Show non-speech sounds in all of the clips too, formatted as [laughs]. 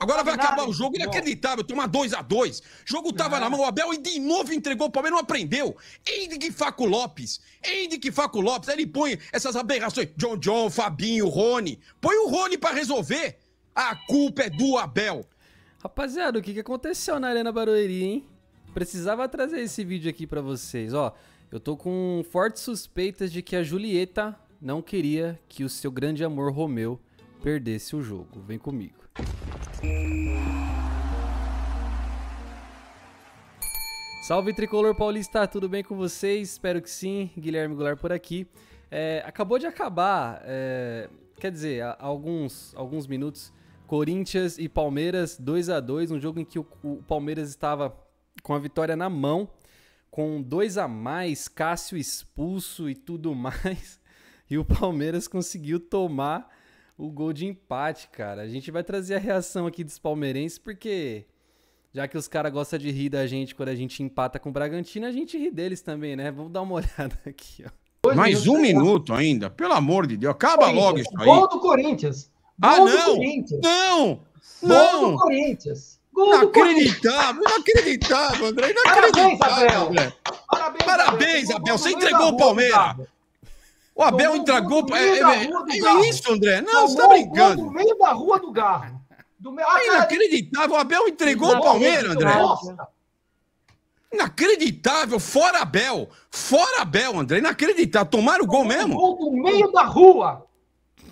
Agora vai acabar o jogo inacreditável, tomar 2 a 2 Jogo tava é. na mão, o Abel e de novo entregou, o Palmeiras não aprendeu. que Faco Lopes, que Faco Lopes, aí ele põe essas aberrações, John John, Fabinho, Rony. Põe o Rony para resolver. A culpa é do Abel. Rapaziada, o que, que aconteceu na Arena Barueri, hein? Precisava trazer esse vídeo aqui para vocês, ó. Eu tô com fortes suspeitas de que a Julieta não queria que o seu grande amor Romeu perdesse o jogo. Vem comigo. Salve tricolor paulista, tudo bem com vocês? Espero que sim. Guilherme Goulart por aqui. É, acabou de acabar, é, quer dizer, há alguns, alguns minutos, Corinthians e Palmeiras 2 a 2 um jogo em que o, o Palmeiras estava com a vitória na mão, com dois a mais, Cássio expulso e tudo [laughs] mais, e o Palmeiras conseguiu tomar o gol de empate, cara. A gente vai trazer a reação aqui dos palmeirenses, porque já que os caras gostam de rir da gente quando a gente empata com o Bragantino, a gente ri deles também, né? Vamos dar uma [laughs] olhada aqui, ó. Mais um minuto ainda, pelo amor de Deus. Acaba logo isso aí. Gol do Corinthians. Ah, gol ah, do não. Corinthians. Não! Não! Gol do Corinthians. Gol inacreditável, inacreditável, André. Inacreditável, Parabéns, Abel. André. Parabéns, Parabéns Abel. Você entregou o Palmeiras. O Abel entregou. É, é, é, isso, André? Não, Tomou você tá brincando. No meio da rua do Garro. Do meu, é ah, inacreditável. O Abel entregou o Palmeiras, André. Nossa. Inacreditável, fora Abel. Fora Abel, André. Inacreditável. Tomaram o gol mesmo. Gol no meio da rua.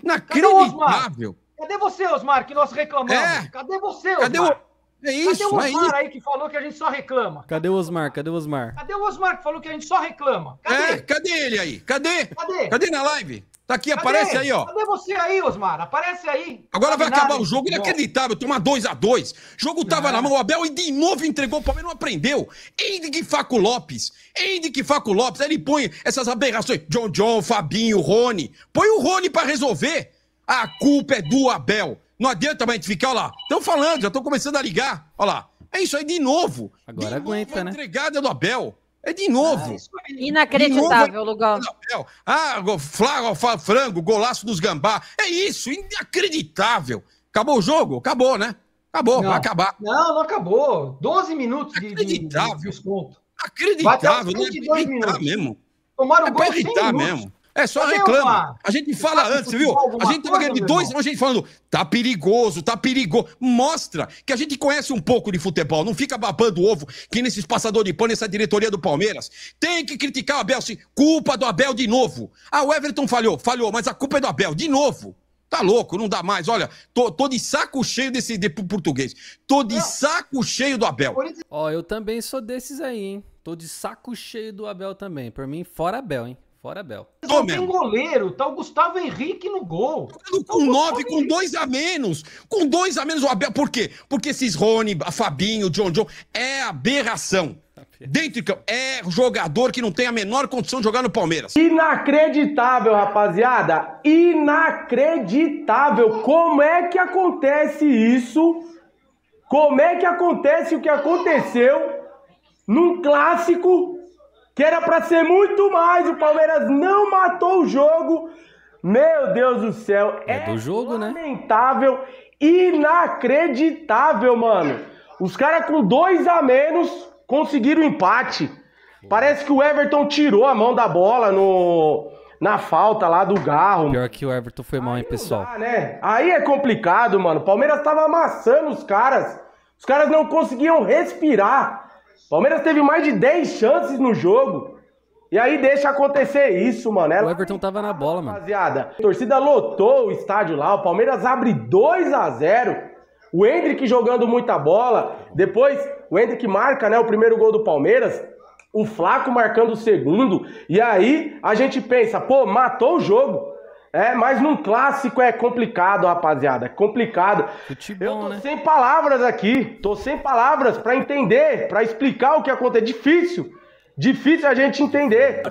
Inacreditável. Cadê, Osmar? Cadê você, Osmar, que nós reclamamos? É. Cadê você, Osmar? Cadê o... É, é isso, Cadê o Osmar aí? aí que falou que a gente só reclama? Cadê o Osmar? Cadê o Osmar? Cadê o Osmar que falou que a gente só reclama? Cadê? É, cadê ele aí? Cadê? Cadê? Cadê na live? Tá aqui, cadê? aparece aí, ó. Cadê você aí, Osmar? Aparece aí. Agora vai acabar nada, o jogo, inacreditável, tomar 2 a 2 Jogo tava é. na mão, o Abel e de novo entregou, o Palmeiras não aprendeu. Henrique Faco Lopes, Henrique Faco Lopes, aí ele põe essas aberrações, John John, Fabinho, Rony, põe o Rony para resolver. A culpa é do Abel. Não adianta mais ficar, olha lá. Estão falando, já estão começando a ligar. Olha lá. É isso aí de novo. Agora de aguenta, novo, né? entregada do Abel. É de novo. Ah, é inacreditável, Lugão. Ah, flago, frango, golaço dos gambá. É isso, inacreditável. Acabou o jogo? Acabou, né? Acabou, não. vai acabar. Não, não acabou. 12 minutos de, acreditável. de, desconto. Acreditável, né? É irritar mesmo. Tomaram é gol mesmo. É, só Cadê reclama. A gente fala antes, viu? A gente tava ganhando de dois, a gente falando, tá perigoso, tá perigoso. Mostra que a gente conhece um pouco de futebol, não fica babando ovo que nesses passador de pano, nessa diretoria do Palmeiras. Tem que criticar o Abel, se culpa do Abel de novo. Ah, o Everton falhou, falhou, mas a culpa é do Abel, de novo. Tá louco, não dá mais. Olha, tô, tô de saco cheio desse de português. Tô de não. saco cheio do Abel. Ó, eu também sou desses aí, hein? Tô de saco cheio do Abel também. Por mim, fora Abel, hein? Fora Bel. Não tem goleiro, tá o Gustavo Henrique no gol. Com nove, com dois a menos. Com dois a menos o Abel. Por quê? Porque esses Rony, Fabinho, John John é aberração. Dentro de campo. É jogador que não tem a menor condição de jogar no Palmeiras. Inacreditável, rapaziada. Inacreditável. Como é que acontece isso? Como é que acontece o que aconteceu num clássico que era para ser muito mais, o Palmeiras não matou o jogo. Meu Deus do céu, é, é do jogo, né? lamentável, né? inacreditável, mano. Os caras com dois a menos conseguiram empate. Parece que o Everton tirou a mão da bola no na falta lá do Garro. Pior que o Everton foi mal, hein, pessoal. Dá, né? Aí é complicado, mano. O Palmeiras tava amassando os caras. Os caras não conseguiam respirar. Palmeiras teve mais de 10 chances no jogo. E aí deixa acontecer isso, mano. O Everton tá tava na bola, mano. Rapaziada, a torcida lotou o estádio lá. O Palmeiras abre 2 a 0 O Hendrick jogando muita bola. Depois, o Hendrick marca né, o primeiro gol do Palmeiras. O Flaco marcando o segundo. E aí a gente pensa, pô, matou o jogo. É, mas num clássico é complicado, rapaziada. É complicado. Futebol, eu tô né? sem palavras aqui. Tô sem palavras para entender, para explicar o que acontece. É Difícil. Difícil a gente entender.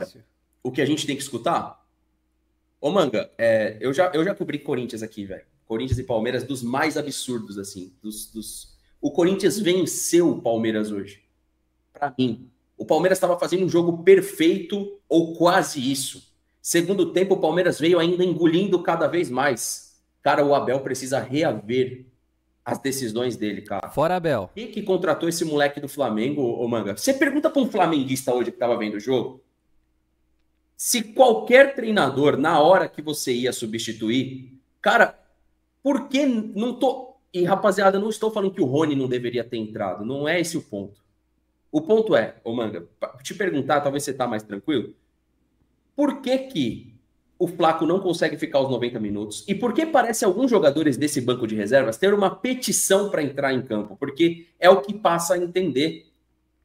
O que a gente tem que escutar? Ô, Manga, é, eu, já, eu já cobri Corinthians aqui, velho. Corinthians e Palmeiras dos mais absurdos, assim. Dos, dos... O Corinthians venceu o Palmeiras hoje. Para mim. O Palmeiras estava fazendo um jogo perfeito, ou quase isso. Segundo tempo, o Palmeiras veio ainda engolindo cada vez mais. Cara, o Abel precisa reaver as decisões dele, cara. Fora Abel. Quem que contratou esse moleque do Flamengo, ô Manga? Você pergunta para um flamenguista hoje que tava vendo o jogo, se qualquer treinador, na hora que você ia substituir, cara, por que não tô... E, rapaziada, não estou falando que o Rony não deveria ter entrado, não é esse o ponto. O ponto é, ô Manga, te perguntar, talvez você tá mais tranquilo, por que, que o Flaco não consegue ficar os 90 minutos? E por que parece alguns jogadores desse banco de reservas ter uma petição para entrar em campo? Porque é o que passa a entender.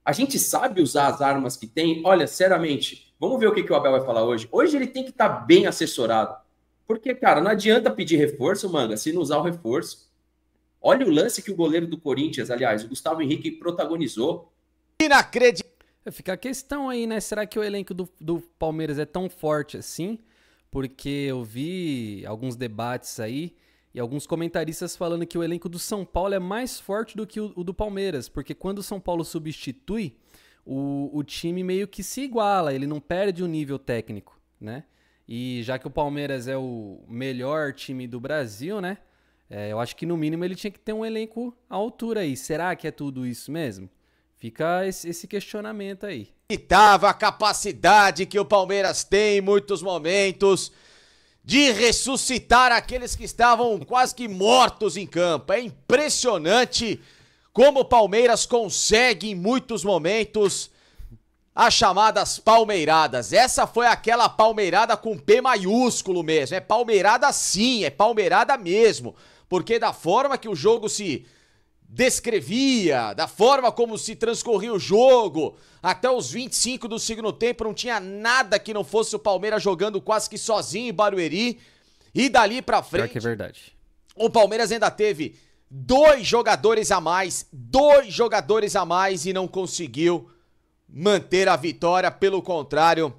A gente sabe usar as armas que tem. Olha, seriamente, vamos ver o que, que o Abel vai falar hoje. Hoje ele tem que estar tá bem assessorado. Porque, cara, não adianta pedir reforço, manga, se não usar o reforço. Olha o lance que o goleiro do Corinthians, aliás, o Gustavo Henrique, protagonizou. Inacreditável. Fica a questão aí, né? Será que o elenco do, do Palmeiras é tão forte assim? Porque eu vi alguns debates aí e alguns comentaristas falando que o elenco do São Paulo é mais forte do que o, o do Palmeiras, porque quando o São Paulo substitui, o, o time meio que se iguala, ele não perde o nível técnico, né? E já que o Palmeiras é o melhor time do Brasil, né? É, eu acho que no mínimo ele tinha que ter um elenco à altura aí. Será que é tudo isso mesmo? Fica esse questionamento aí. Limitava a capacidade que o Palmeiras tem em muitos momentos de ressuscitar aqueles que estavam quase que mortos em campo. É impressionante como o Palmeiras consegue em muitos momentos as chamadas palmeiradas. Essa foi aquela palmeirada com P maiúsculo mesmo. É palmeirada sim, é palmeirada mesmo. Porque da forma que o jogo se descrevia, da forma como se transcorria o jogo, até os 25 do segundo tempo, não tinha nada que não fosse o Palmeiras jogando quase que sozinho em Barueri. E dali para frente. que é verdade. O Palmeiras ainda teve dois jogadores a mais, dois jogadores a mais e não conseguiu manter a vitória, pelo contrário,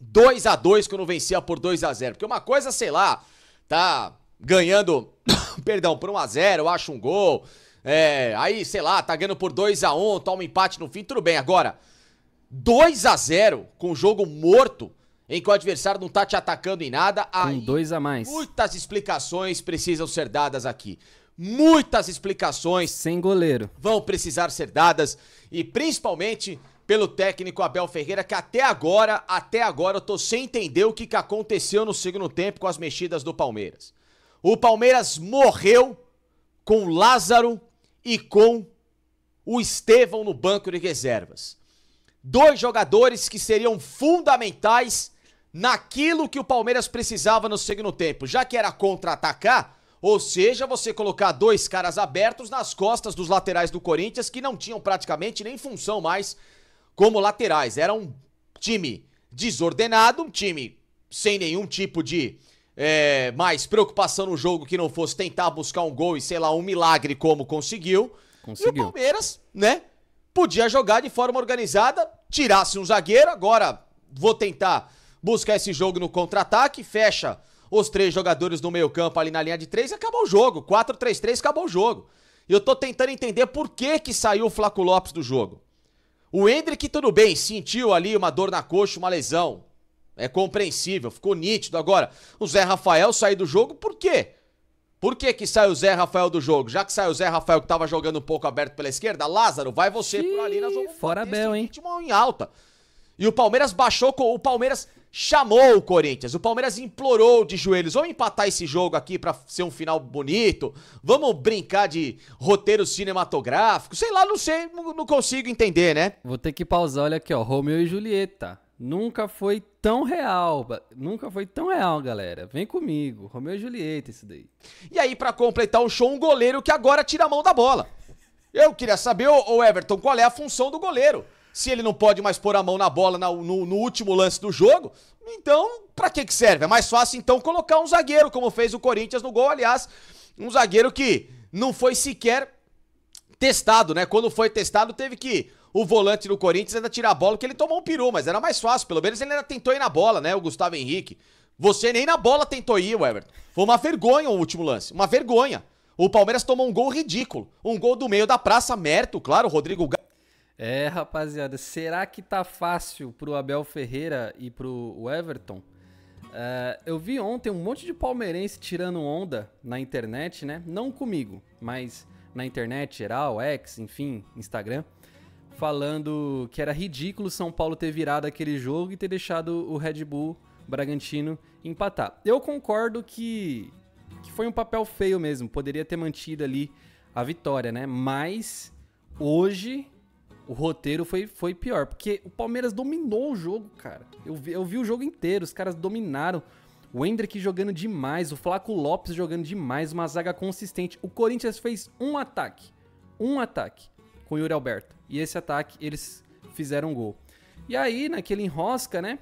2 a 2 quando vencia por 2 a 0. Porque uma coisa, sei lá, tá ganhando, [coughs] perdão, por 1 a 0, acho um gol, é, aí, sei lá, tá ganhando por 2 a 1 um, toma um empate no fim, tudo bem. Agora, 2 a 0 com o jogo morto, em que o adversário não tá te atacando em nada. Com aí, dois a mais. Muitas explicações precisam ser dadas aqui. Muitas explicações. Sem goleiro. Vão precisar ser dadas. E principalmente pelo técnico Abel Ferreira, que até agora, até agora eu tô sem entender o que, que aconteceu no segundo tempo com as mexidas do Palmeiras. O Palmeiras morreu com Lázaro e com o Estevão no banco de reservas. Dois jogadores que seriam fundamentais naquilo que o Palmeiras precisava no segundo tempo, já que era contra-atacar, ou seja, você colocar dois caras abertos nas costas dos laterais do Corinthians que não tinham praticamente nem função mais como laterais. Era um time desordenado, um time sem nenhum tipo de é, mais preocupação no jogo que não fosse tentar buscar um gol e sei lá, um milagre como conseguiu. conseguiu. E o Palmeiras, né? Podia jogar de forma organizada, tirasse um zagueiro, agora vou tentar buscar esse jogo no contra-ataque, fecha os três jogadores no meio-campo ali na linha de três e acabou o jogo. 4-3-3, acabou o jogo. E eu tô tentando entender por que que saiu o Flaco Lopes do jogo. O Hendrick, tudo bem, sentiu ali uma dor na coxa, uma lesão. É compreensível, ficou nítido. Agora, o Zé Rafael sair do jogo, por quê? Por que, que sai o Zé Rafael do jogo? Já que sai o Zé Rafael que estava jogando um pouco aberto pela esquerda, Lázaro, vai você por ali, nós vamos fora Bel, hein? em alta. E o Palmeiras baixou, o Palmeiras chamou o Corinthians. O Palmeiras implorou de joelhos: vamos empatar esse jogo aqui para ser um final bonito. Vamos brincar de roteiro cinematográfico. Sei lá, não sei, não, não consigo entender, né? Vou ter que pausar. Olha aqui, ó, Romeu e Julieta. Nunca foi tão real, nunca foi tão real, galera. Vem comigo, Romeu e Julieta isso daí. E aí, para completar o show, um goleiro que agora tira a mão da bola. Eu queria saber, ô Everton, qual é a função do goleiro? Se ele não pode mais pôr a mão na bola no, no, no último lance do jogo, então para que que serve? É mais fácil então colocar um zagueiro, como fez o Corinthians no gol, aliás, um zagueiro que não foi sequer testado, né? Quando foi testado, teve que o volante do Corinthians ainda tira a bola, que ele tomou um peru, mas era mais fácil. Pelo menos ele ainda tentou ir na bola, né? O Gustavo Henrique. Você nem na bola tentou ir, Everton. Foi uma vergonha o último lance. Uma vergonha. O Palmeiras tomou um gol ridículo. Um gol do meio da praça, merto, claro, Rodrigo É, rapaziada, será que tá fácil pro Abel Ferreira e pro Everton? É, eu vi ontem um monte de palmeirense tirando onda na internet, né? Não comigo, mas na internet geral, ex, enfim, Instagram falando que era ridículo São Paulo ter virado aquele jogo e ter deixado o Red Bull Bragantino empatar. Eu concordo que, que foi um papel feio mesmo, poderia ter mantido ali a vitória, né? Mas hoje o roteiro foi, foi pior, porque o Palmeiras dominou o jogo, cara. Eu vi, eu vi o jogo inteiro, os caras dominaram. O Hendrick jogando demais, o Flaco Lopes jogando demais, uma zaga consistente. O Corinthians fez um ataque. Um ataque com o Yuri Alberto. E esse ataque eles fizeram um gol. E aí, naquele enrosca, né?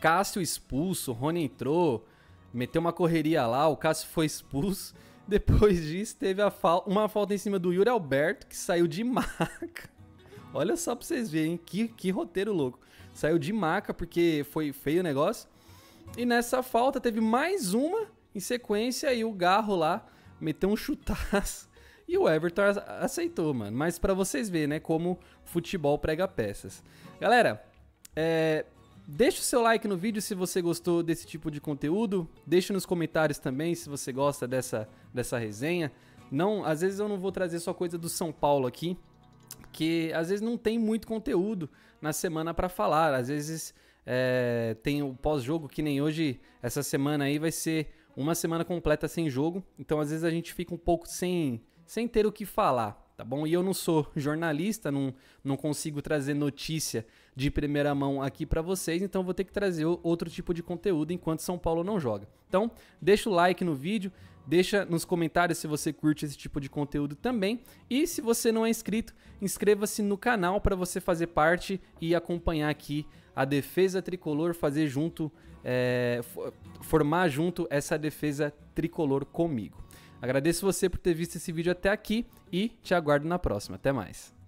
Cássio expulso, Rony entrou, meteu uma correria lá, o Cássio foi expulso. [laughs] Depois disso, teve fal uma falta em cima do Yuri Alberto, que saiu de maca. [laughs] Olha só pra vocês verem, que, que roteiro louco. Saiu de maca porque foi feio o negócio. E nessa falta teve mais uma em sequência e o Garro lá meteu um chutaço e o Everton aceitou, mano. Mas para vocês verem, né, como futebol prega peças. Galera, é, Deixe o seu like no vídeo se você gostou desse tipo de conteúdo. Deixe nos comentários também se você gosta dessa, dessa resenha. Não, às vezes eu não vou trazer só coisa do São Paulo aqui, que às vezes não tem muito conteúdo na semana para falar. Às vezes é, tem o pós-jogo que nem hoje, essa semana aí vai ser uma semana completa sem jogo. Então às vezes a gente fica um pouco sem sem ter o que falar, tá bom? E eu não sou jornalista, não, não consigo trazer notícia de primeira mão aqui para vocês, então vou ter que trazer outro tipo de conteúdo enquanto São Paulo não joga. Então, deixa o like no vídeo, deixa nos comentários se você curte esse tipo de conteúdo também, e se você não é inscrito, inscreva-se no canal para você fazer parte e acompanhar aqui a defesa tricolor, fazer junto, é, formar junto essa defesa tricolor comigo. Agradeço você por ter visto esse vídeo até aqui e te aguardo na próxima. Até mais.